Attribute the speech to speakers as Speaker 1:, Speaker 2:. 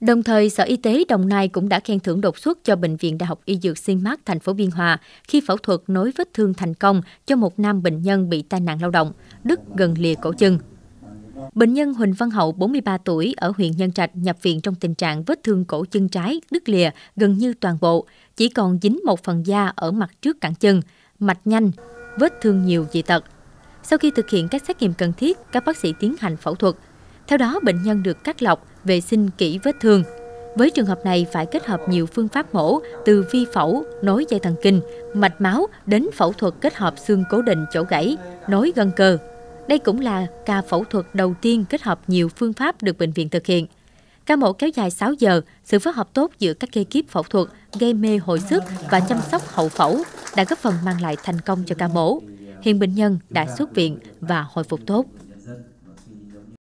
Speaker 1: Đồng thời, Sở Y tế Đồng Nai cũng đã khen thưởng đột xuất cho Bệnh viện Đại học Y Dược sinh Mát thành phố Biên Hòa khi phẫu thuật nối vết thương thành công cho một nam bệnh nhân bị tai nạn lao động, đứt gần lìa cổ chân. Bệnh nhân Huỳnh Văn Hậu, 43 tuổi, ở huyện Nhân Trạch nhập viện trong tình trạng vết thương cổ chân trái đứt lìa gần như toàn bộ, chỉ còn dính một phần da ở mặt trước cẳng chân, mạch nhanh, vết thương nhiều dị tật. Sau khi thực hiện các xét nghiệm cần thiết, các bác sĩ tiến hành phẫu thuật, theo đó, bệnh nhân được cắt lọc, vệ sinh kỹ vết thương. Với trường hợp này phải kết hợp nhiều phương pháp mổ từ vi phẫu, nối dây thần kinh, mạch máu đến phẫu thuật kết hợp xương cố định chỗ gãy, nối gân cơ. Đây cũng là ca phẫu thuật đầu tiên kết hợp nhiều phương pháp được bệnh viện thực hiện. Ca mổ kéo dài 6 giờ, sự phối hợp tốt giữa các ekip phẫu thuật gây mê hồi sức và chăm sóc hậu phẫu đã góp phần mang lại thành công cho ca mổ. Hiện bệnh nhân đã xuất viện và hồi phục tốt.